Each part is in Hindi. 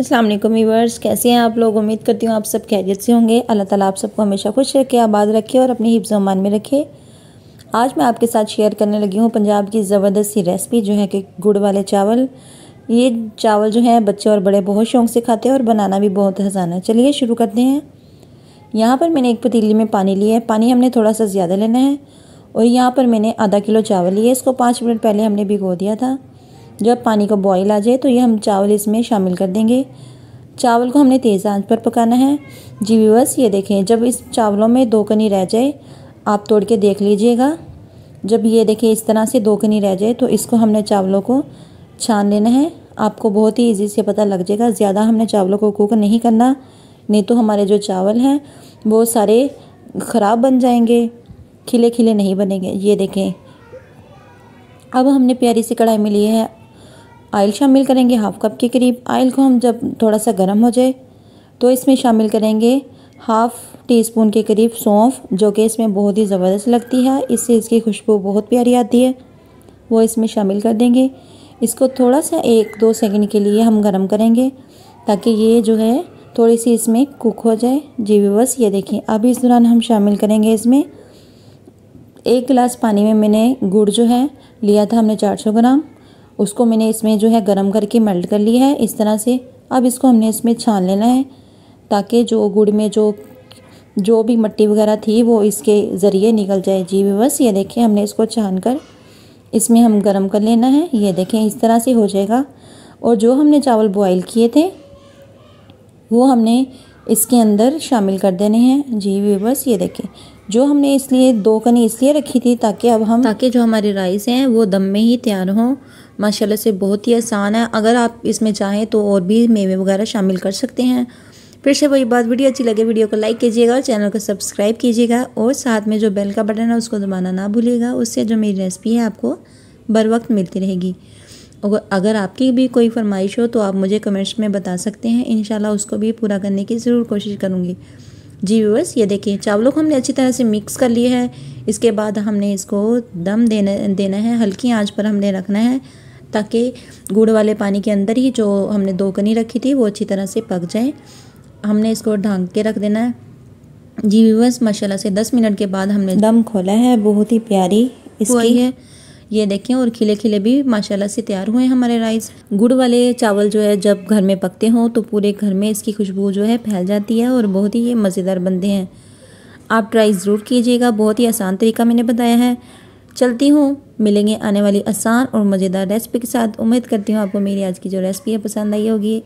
अस्सलाम वालेकुम वीवर्स कैसे हैं आप लोग उम्मीद करती हूँ आप सब खैरियत से होंगे अल्लाह ताला आप सबको हमेशा खुश रखे आबाद रखे और अपने हिफ्ज़ अमान में रखे आज मैं आपके साथ शेयर करने लगी हूँ पंजाब की ज़बरदस्त सी रेसिपी जो है कि गुड़ वाले चावल ये चावल जो है बच्चे और बड़े बहुत शौक़ से खाते हैं और बनाना भी बहुत आसान है चलिए शुरू करते हैं यहाँ पर मैंने एक पतीली में पानी लिया है पानी हमने थोड़ा सा ज़्यादा लेना है और यहाँ पर मैंने आधा किलो चावल लिए इसको पाँच मिनट पहले हमने भिगो दिया था जब पानी का बॉईल आ जाए तो ये हम चावल इसमें शामिल कर देंगे चावल को हमने तेज़ आंच पर पकाना है जी बस ये देखें जब इस चावलों में दो कनी रह जाए आप तोड़ के देख लीजिएगा जब ये देखें इस तरह से दो कनी रह जाए तो इसको हमने चावलों को छान लेना है आपको बहुत ही ईजी से पता लग जाएगा ज़्यादा हमने चावलों को कुक नहीं करना नहीं तो हमारे जो चावल हैं वो सारे ख़राब बन जाएंगे खिले खिले नहीं बनेंगे ये देखें अब हमने प्यारी सी कढ़ाई में ली है आयल शामिल करेंगे हाफ़ कप के करीब आयल को हम जब थोड़ा सा गर्म हो जाए तो इसमें शामिल करेंगे हाफ़ टी स्पून के करीब सौंफ जो कि इसमें बहुत ही ज़बरदस्त लगती है इससे इसकी खुशबू बहुत प्यारी आती है वो इसमें शामिल कर देंगे इसको थोड़ा सा एक दो सेकंड के लिए हम गर्म करेंगे ताकि ये जो है थोड़ी सी इसमें कुक हो जाए जी बस ये देखें अब इस दौरान हम शामिल करेंगे इसमें एक गिलास पानी में मैंने गुड़ जो है लिया था हमने चार ग्राम उसको मैंने इसमें जो है गर्म करके मेल्ट कर लिया है इस तरह से अब इसको हमने इसमें छान लेना है ताकि जो गुड़ में जो जो भी मट्टी वगैरह थी वो इसके ज़रिए निकल जाए जी बस ये देखें हमने इसको छान कर इसमें हम गरम कर लेना है ये देखें इस तरह से हो जाएगा और जो हमने चावल बॉईल किए थे वो हमने इसके अंदर शामिल कर देने हैं जी बस ये देखें जो हमने इसलिए दो कनी इसलिए रखी थी ताकि अब हम ताकि जो हमारे राइस हैं वो दम में ही तैयार हों माशाल्लाह से बहुत ही आसान है अगर आप इसमें चाहें तो और भी मेवे वगैरह शामिल कर सकते हैं फिर से वही बात वीडियो अच्छी लगे वीडियो को लाइक कीजिएगा और चैनल को सब्सक्राइब कीजिएगा और साथ में जो बेल का बटन है उसको दबाना ना भूलिएगा उससे जो मेरी रेसिपी है आपको बर वक्त मिलती रहेगी अगर आपकी भी कोई फरमाइश हो तो आप मुझे कमेंट्स में बता सकते हैं इन उसको भी पूरा करने की ज़रूर कोशिश करूँगी जी व्यूवर्स ये देखिए चावलों को हमने अच्छी तरह से मिक्स कर लिया है इसके बाद हमने इसको दम देने देना है हल्की आंच पर हमने रखना है ताकि गुड़ वाले पानी के अंदर ही जो हमने दो कनी रखी थी वो अच्छी तरह से पक जाए हमने इसको ढांक के रख देना है जी व्यूवर्स माशाल्लाह से दस मिनट के बाद हमने दम खोला है बहुत ही प्यारी इसकी है ये देखें और खिले खिले भी माशाल्लाह से तैयार हुए हैं हमारे राइस गुड़ वाले चावल जो है जब घर में पकते हों तो पूरे घर में इसकी खुशबू जो है फैल जाती है और बहुत ही ये मज़ेदार बनते हैं आप ट्राई ज़रूर कीजिएगा बहुत ही आसान तरीका मैंने बताया है चलती हूँ मिलेंगे आने वाली आसान और मज़ेदार रेसिपी के साथ उम्मीद करती हूँ आपको मेरी आज की जो रेसिपी है पसंद आई होगी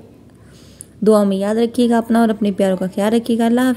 दुआ में याद रखिएगा अपना और अपने प्यारों का ख्याल रखिएगा अल्लाह